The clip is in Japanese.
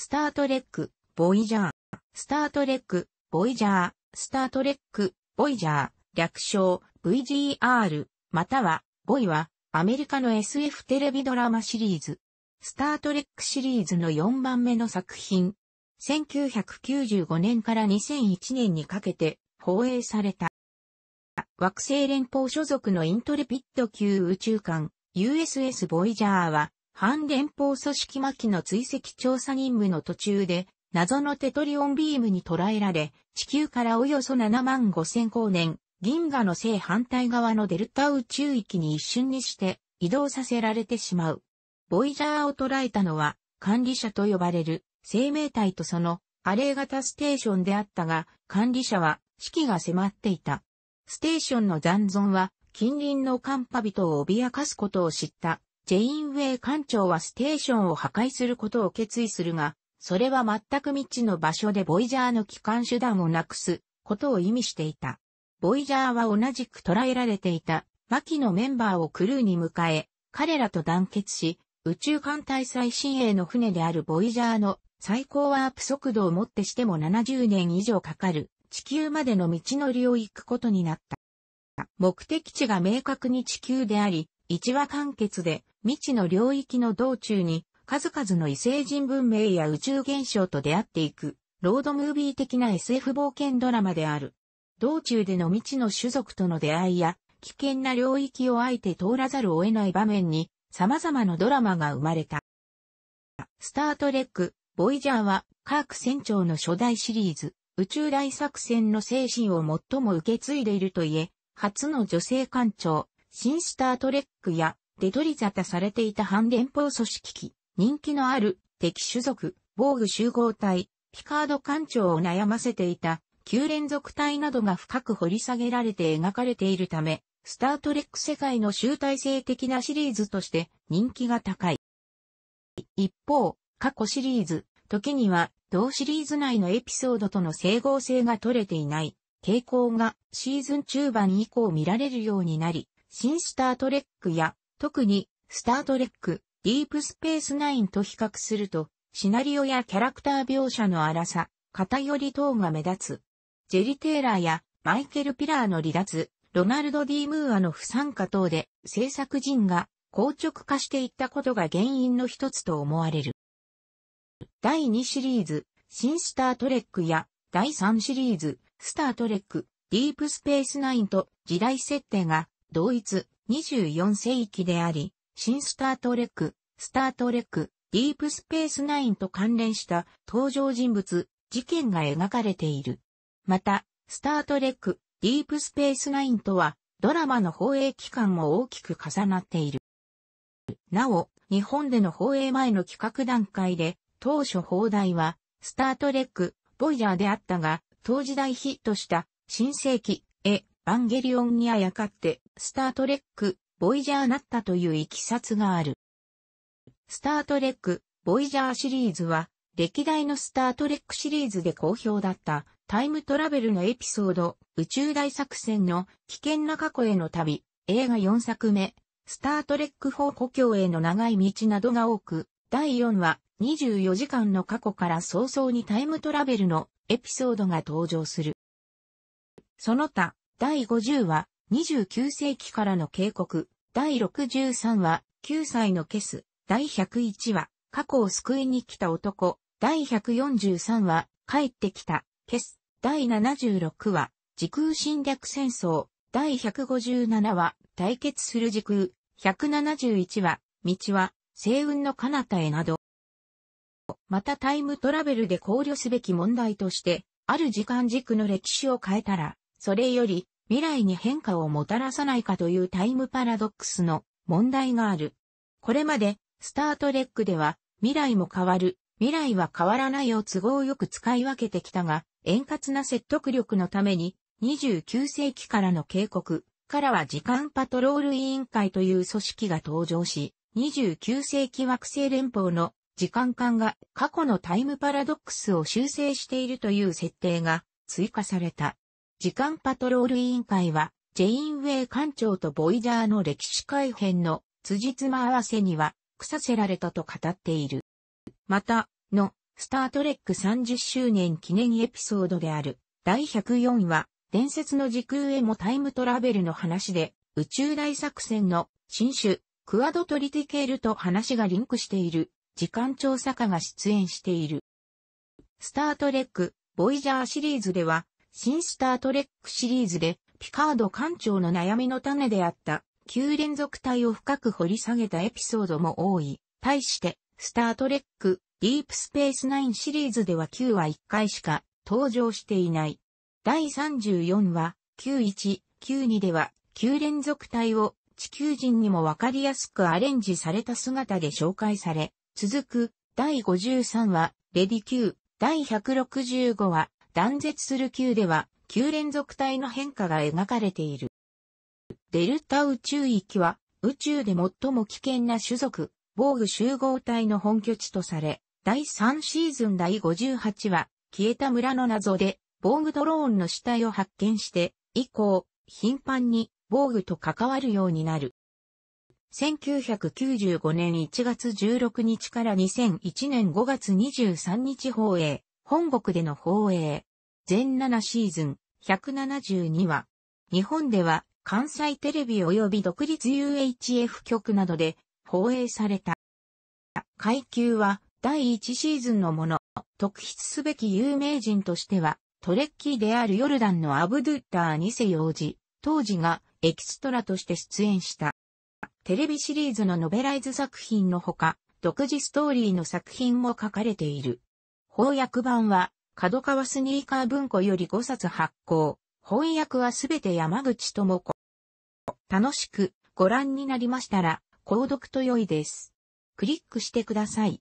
スタートレック、ボイジャー。スタートレック、ボイジャー。スタートレック、ボイジャー。略称、VGR。または、ボイは、アメリカの SF テレビドラマシリーズ。スタートレックシリーズの4番目の作品。1995年から2001年にかけて放映された。惑星連邦所属のイントレピッド級宇宙艦 USS ボイジャーは反連邦組織末期の追跡調査任務の途中で、謎のテトリオンビームに捕らえられ、地球からおよそ7万5千光年、銀河の正反対側のデルタ宇宙域に一瞬にして移動させられてしまう。ボイジャーを捉えたのは管理者と呼ばれる生命体とそのアレー型ステーションであったが、管理者は死期が迫っていた。ステーションの残存は近隣のカンパ人を脅かすことを知ったジェインウェイ艦長はステーションを破壊することを決意するが、それは全く未知の場所でボイジャーの機関手段をなくすことを意味していた。ボイジャーは同じく捕らえられていた、マキのメンバーをクルーに迎え、彼らと団結し、宇宙艦隊最新鋭の船であるボイジャーの最高ワープ速度をもってしても70年以上かかる地球までの道のりを行くことになった。目的地が明確に地球であり、一話完結で未知の領域の道中に、数々の異星人文明や宇宙現象と出会っていく、ロードムービー的な SF 冒険ドラマである。道中での未知の種族との出会いや、危険な領域をあえて通らざるを得ない場面に、様々なドラマが生まれた。スタートレック、ボイジャーは、カーク船長の初代シリーズ、宇宙大作戦の精神を最も受け継いでいるといえ、初の女性艦長、新スタートレックや、で取り沙汰されていた反連邦組織機、人気のある敵種族、防具集合体、ピカード艦長を悩ませていた旧連続体などが深く掘り下げられて描かれているため、スタートレック世界の集大成的なシリーズとして人気が高い。一方、過去シリーズ、時には同シリーズ内のエピソードとの整合性が取れていない傾向がシーズン中盤以降見られるようになり、新スタートレックや特に、スタートレック、ディープスペースナインと比較すると、シナリオやキャラクター描写の荒さ、偏り等が目立つ。ジェリ・テイラーやマイケル・ピラーの離脱、ロナルド・ディ・ムーアの不参加等で制作陣が硬直化していったことが原因の一つと思われる。第2シリーズ、新スタートレックや第3シリーズ、スタートレック、ディープスペースナインと時代設定が同一、24世紀であり、新スタートレック、スタートレック、ディープスペースナインと関連した登場人物、事件が描かれている。また、スタートレック、ディープスペースナインとは、ドラマの放映期間も大きく重なっている。なお、日本での放映前の企画段階で、当初放題は、スタートレック、ボイジャーであったが、当時代ヒットした、新世紀、ァンゲリオンにあやかって、スタートレック、ボイジャーなったといういきさつがある。スタートレック、ボイジャーシリーズは、歴代のスタートレックシリーズで好評だったタイムトラベルのエピソード、宇宙大作戦の危険な過去への旅、映画4作目、スタートレック4故郷への長い道などが多く、第4話、24時間の過去から早々にタイムトラベルのエピソードが登場する。その他、第50話、29世紀からの警告、第63話、9歳のケス、第101話、過去を救いに来た男、第143話、帰ってきた、ケス、第76話、時空侵略戦争、第157話、対決する時空、171話、道は、星雲の彼方へなど。またタイムトラベルで考慮すべき問題として、ある時間軸の歴史を変えたら、それより未来に変化をもたらさないかというタイムパラドックスの問題がある。これまで、スタートレックでは、未来も変わる、未来は変わらないを都合よく使い分けてきたが、円滑な説得力のために、29世紀からの警告からは時間パトロール委員会という組織が登場し、29世紀惑星連邦の時間間が過去のタイムパラドックスを修正しているという設定が追加された。時間パトロール委員会は、ジェインウェイ艦長とボイジャーの歴史改変の辻褄合わせには、腐せられたと語っている。また、の、スタートレック30周年記念エピソードである、第104話、伝説の時空へもタイムトラベルの話で、宇宙大作戦の新種、クアドトリティケールと話がリンクしている、時間調査家が出演している。スタートレック、ボイジャーシリーズでは、新スタートレックシリーズで、ピカード艦長の悩みの種であった、旧連続体を深く掘り下げたエピソードも多い。対して、スタートレック、ディープスペースナインシリーズでは9は1回しか登場していない。第34話、9 1 9 2では、旧連続体を地球人にもわかりやすくアレンジされた姿で紹介され、続く、第53話、レディ Q、第165話、断絶する球では、球連続体の変化が描かれている。デルタ宇宙域は、宇宙で最も危険な種族、防具集合体の本拠地とされ、第3シーズン第58話、消えた村の謎で、防具ドローンの死体を発見して、以降、頻繁に防具と関わるようになる。1995年1月16日から2001年5月23日放映、本国での放映、全7シーズン、172話。日本では関西テレビ及び独立 UHF 局などで放映された。階級は第1シーズンのもの、特筆すべき有名人としては、トレッキーであるヨルダンのアブドゥッター2世王子、当時がエキストラとして出演した。テレビシリーズのノベライズ作品のほか、独自ストーリーの作品も書かれている。翻訳版は角川スニーカー文庫より5冊発行。翻訳はすべて山口智子。楽しくご覧になりましたら、購読と良いです。クリックしてください。